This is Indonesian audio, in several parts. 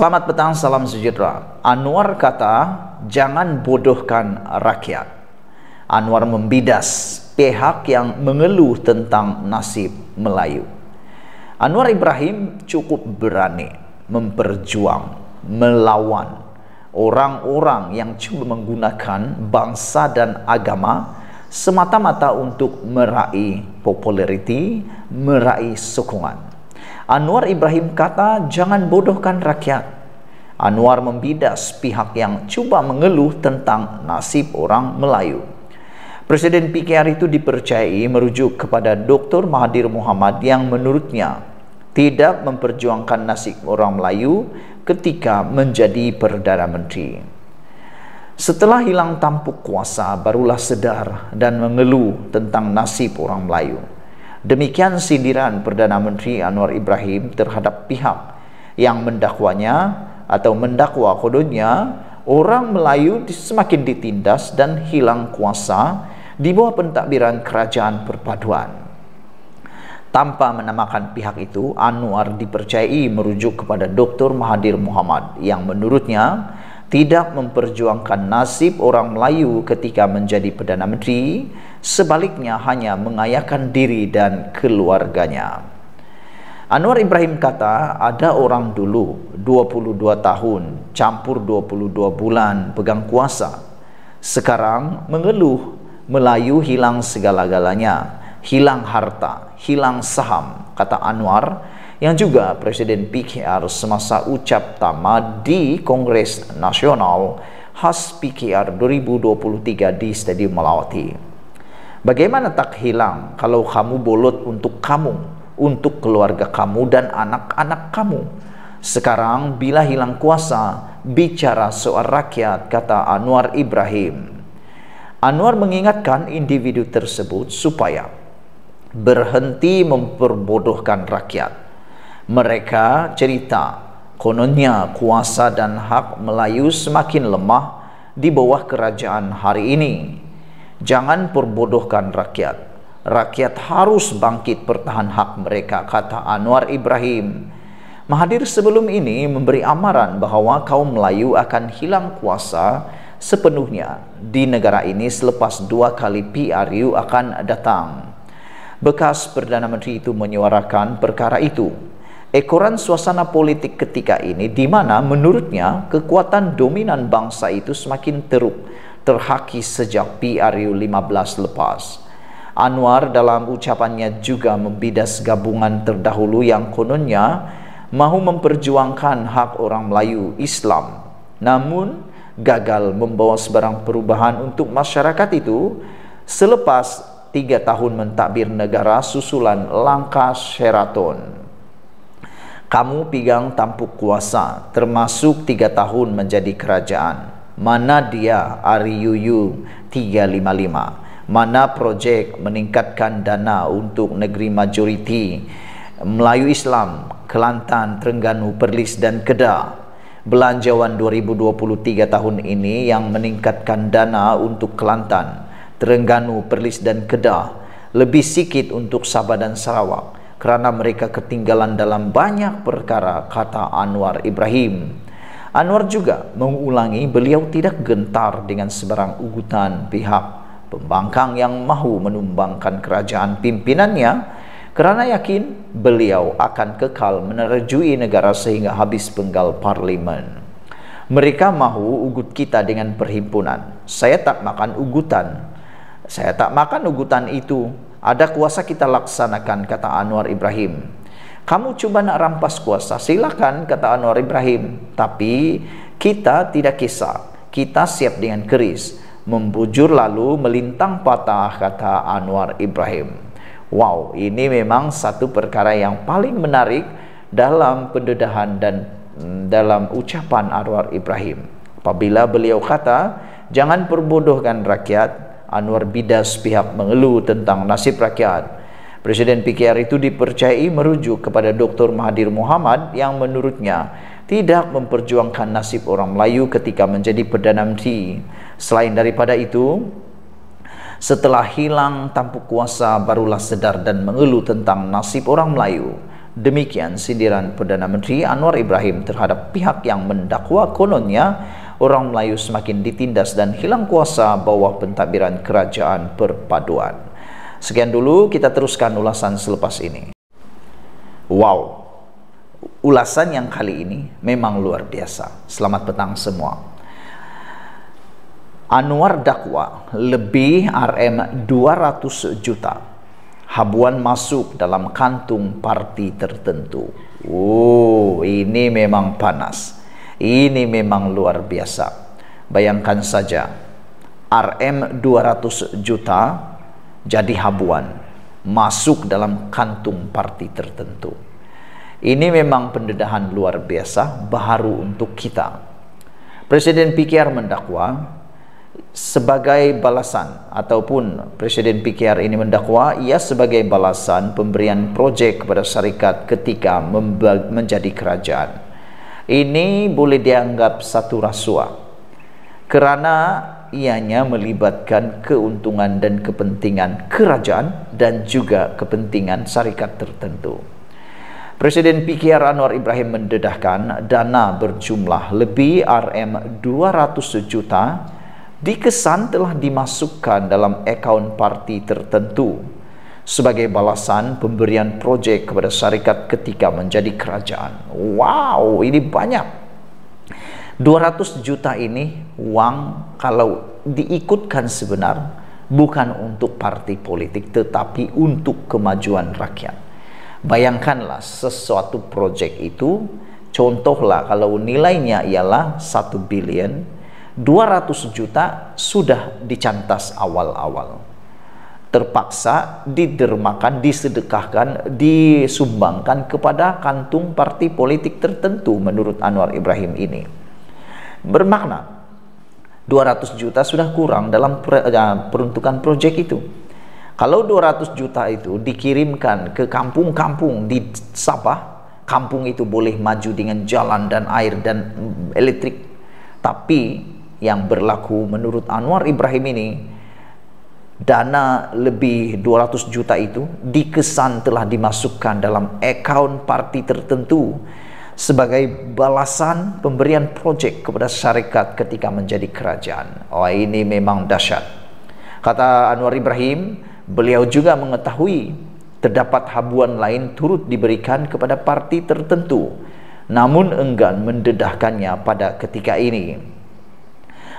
Selamat petang, salam sejahtera. Anwar kata, jangan bodohkan rakyat. Anwar membidas pihak yang mengeluh tentang nasib Melayu. Anwar Ibrahim cukup berani memperjuang, melawan orang-orang yang cuba menggunakan bangsa dan agama semata-mata untuk meraih populariti, meraih sokongan. Anwar Ibrahim kata, jangan bodohkan rakyat Anwar membidas pihak yang cuba mengeluh tentang nasib orang Melayu. Presiden PKR itu dipercayai merujuk kepada Dr. Mahathir Muhammad yang menurutnya tidak memperjuangkan nasib orang Melayu ketika menjadi Perdana Menteri. Setelah hilang tampuk kuasa, barulah sedar dan mengeluh tentang nasib orang Melayu. Demikian sindiran Perdana Menteri Anwar Ibrahim terhadap pihak yang mendakwanya atau mendakwa kodonya orang Melayu semakin ditindas dan hilang kuasa di bawah pentadbiran kerajaan perpaduan. Tanpa menamakan pihak itu, Anwar dipercayai merujuk kepada Dr. Mahathir Muhammad yang menurutnya tidak memperjuangkan nasib orang Melayu ketika menjadi Perdana Menteri, sebaliknya hanya mengayahkan diri dan keluarganya. Anwar Ibrahim kata, ada orang dulu 22 tahun, campur 22 bulan, pegang kuasa. Sekarang mengeluh, Melayu hilang segala-galanya, hilang harta, hilang saham, kata Anwar, yang juga Presiden PKR semasa ucap tama di Kongres Nasional khas PKR 2023 di Stadium Melawati. Bagaimana tak hilang kalau kamu bolot untuk kamu, untuk keluarga kamu dan anak-anak kamu? Sekarang bila hilang kuasa bicara soal rakyat kata Anwar Ibrahim. Anwar mengingatkan individu tersebut supaya berhenti memperbodohkan rakyat. Mereka cerita kononnya kuasa dan hak Melayu semakin lemah di bawah kerajaan hari ini. Jangan perbodohkan rakyat. Rakyat harus bangkit pertahan hak mereka kata Anwar Ibrahim. Mahathir sebelum ini memberi amaran bahwa kaum Melayu akan hilang kuasa sepenuhnya di negara ini selepas dua kali PRU akan datang. Bekas Perdana Menteri itu menyuarakan perkara itu. Ekoran suasana politik ketika ini di mana menurutnya kekuatan dominan bangsa itu semakin teruk terhakis sejak PRU 15 lepas. Anwar dalam ucapannya juga membidas gabungan terdahulu yang kononnya mahu memperjuangkan hak orang Melayu Islam namun gagal membawa sebarang perubahan untuk masyarakat itu selepas tiga tahun mentadbir negara susulan langkah Sheraton. Kamu pegang tampuk kuasa termasuk tiga tahun menjadi kerajaan. Mana dia Ariyuyu 355? Mana projek meningkatkan dana untuk negeri majoriti? Melayu Islam, Kelantan, Terengganu, Perlis dan Kedah. Belanjawan 2023 tahun ini yang meningkatkan dana untuk Kelantan, Terengganu, Perlis dan Kedah lebih sikit untuk Sabah dan Sarawak kerana mereka ketinggalan dalam banyak perkara kata Anwar Ibrahim. Anwar juga mengulangi beliau tidak gentar dengan sebarang ugutan pihak pembangkang yang mahu menumbangkan kerajaan pimpinannya Kerana yakin beliau akan kekal menerjui negara sehingga habis penggal parlimen. Mereka mahu ugut kita dengan perhimpunan. Saya tak makan ugutan. Saya tak makan ugutan itu. Ada kuasa kita laksanakan, kata Anwar Ibrahim. Kamu coba nak rampas kuasa, silakan, kata Anwar Ibrahim. Tapi kita tidak kisah. Kita siap dengan keris. Membujur lalu melintang patah, kata Anwar Ibrahim. Wow, ini memang satu perkara yang paling menarik dalam pendedahan dan mm, dalam ucapan Anwar Ibrahim. Apabila beliau kata, jangan perbodohkan rakyat, Anwar bidas pihak mengeluh tentang nasib rakyat. Presiden PKR itu dipercayai merujuk kepada Dr. Mahathir Muhammad yang menurutnya tidak memperjuangkan nasib orang Melayu ketika menjadi Perdana Menteri. Selain daripada itu, Setelah hilang tampuk kuasa barulah sedar dan mengeluh tentang nasib orang Melayu. Demikian sindiran Perdana Menteri Anwar Ibrahim terhadap pihak yang mendakwa kononnya orang Melayu semakin ditindas dan hilang kuasa bawah pentadbiran kerajaan perpaduan. Sekian dulu kita teruskan ulasan selepas ini. Wow, ulasan yang kali ini memang luar biasa. Selamat petang semua. Anwar Dakwa lebih RM 200 juta. Habuan masuk dalam kantung parti tertentu. Oh, ini memang panas. Ini memang luar biasa. Bayangkan saja, RM 200 juta jadi habuan masuk dalam kantung parti tertentu. Ini memang pendedahan luar biasa, baru untuk kita. Presiden PKR mendakwa sebagai balasan ataupun Presiden PKR ini mendakwa ia sebagai balasan pemberian proyek kepada syarikat ketika menjadi kerajaan. Ini boleh dianggap satu rasuah kerana ianya melibatkan keuntungan dan kepentingan kerajaan dan juga kepentingan syarikat tertentu. Presiden PKR Anwar Ibrahim mendedahkan dana berjumlah lebih RM 200 juta dikesan telah dimasukkan dalam akaun parti tertentu sebagai balasan pemberian proyek kepada syarikat ketika menjadi kerajaan. Wow, ini banyak. 200 juta ini uang kalau diikutkan sebenar bukan untuk parti politik tetapi untuk kemajuan rakyat. Bayangkanlah sesuatu proyek itu contohlah kalau nilainya ialah 1 billion 200 juta sudah dicantas awal-awal. Terpaksa didermakan, disedekahkan, disumbangkan kepada kantung partai politik tertentu menurut Anwar Ibrahim ini. Bermakna 200 juta sudah kurang dalam eh, peruntukan proyek itu. Kalau 200 juta itu dikirimkan ke kampung-kampung di Sabah, kampung itu boleh maju dengan jalan dan air dan mm, elektrik. Tapi yang berlaku menurut Anwar Ibrahim ini dana lebih 200 juta itu dikesan telah dimasukkan dalam account parti tertentu sebagai balasan pemberian projek kepada syarikat ketika menjadi kerajaan. Oh ini memang dahsyat. Kata Anwar Ibrahim, beliau juga mengetahui terdapat habuan lain turut diberikan kepada parti tertentu, namun enggan mendedahkannya pada ketika ini.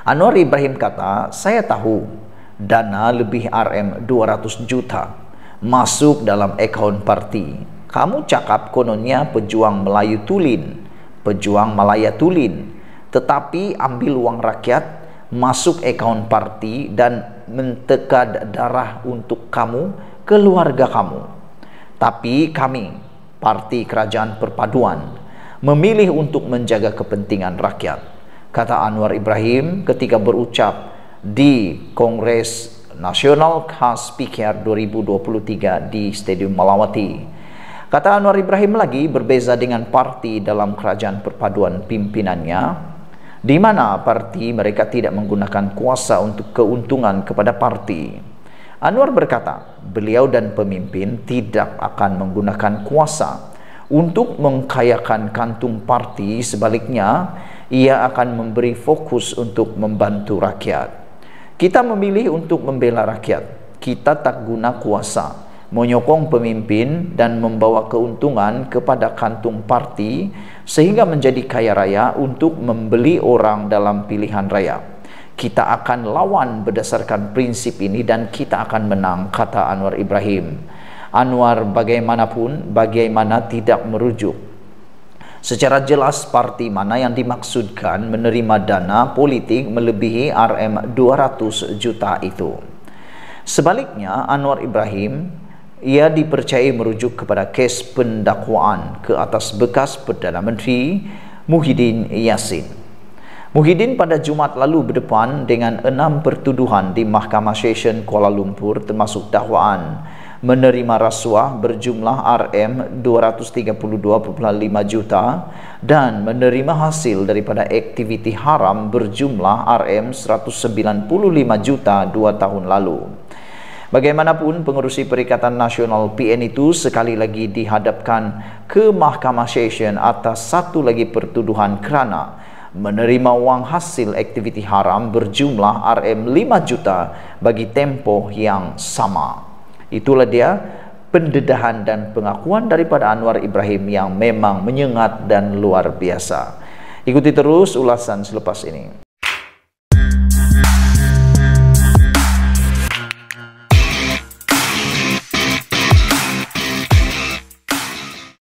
Anwar Ibrahim kata, saya tahu dana lebih RM 200 juta masuk dalam account parti. Kamu cakap kononnya pejuang Melayu Tulin, pejuang Malaya Tulin, tetapi ambil uang rakyat, masuk account parti dan mentekad darah untuk kamu, keluarga kamu. Tapi kami, parti kerajaan perpaduan, memilih untuk menjaga kepentingan rakyat kata Anwar Ibrahim ketika berucap di Kongres Nasional Khas PKR 2023 di Stadium Malawati. Kata Anwar Ibrahim lagi berbeza dengan parti dalam kerajaan perpaduan pimpinannya di mana parti mereka tidak menggunakan kuasa untuk keuntungan kepada parti. Anwar berkata, beliau dan pemimpin tidak akan menggunakan kuasa untuk mengkayakan kantung parti sebaliknya ia akan memberi fokus untuk membantu rakyat. Kita memilih untuk membela rakyat. Kita tak guna kuasa, menyokong pemimpin dan membawa keuntungan kepada kantung parti sehingga menjadi kaya raya untuk membeli orang dalam pilihan raya. Kita akan lawan berdasarkan prinsip ini dan kita akan menang, kata Anwar Ibrahim. Anwar bagaimanapun, bagaimana tidak merujuk Secara jelas parti mana yang dimaksudkan menerima dana politik melebihi RM200 juta itu. Sebaliknya Anwar Ibrahim ia dipercayai merujuk kepada kes pendakwaan ke atas bekas Perdana Menteri Muhyiddin Yassin. Muhyiddin pada Jumaat lalu berdepan dengan enam pertuduhan di Mahkamah Session Kuala Lumpur termasuk dakwaan menerima rasuah berjumlah RM232.5 juta dan menerima hasil daripada aktiviti haram berjumlah RM195 juta dua tahun lalu. Bagaimanapun pengurusi Perikatan Nasional PN itu sekali lagi dihadapkan ke Mahkamah Session atas satu lagi pertuduhan kerana menerima wang hasil aktiviti haram berjumlah RM5 juta bagi tempoh yang sama. Itulah dia pendedahan dan pengakuan daripada Anwar Ibrahim yang memang menyengat dan luar biasa. Ikuti terus ulasan selepas ini.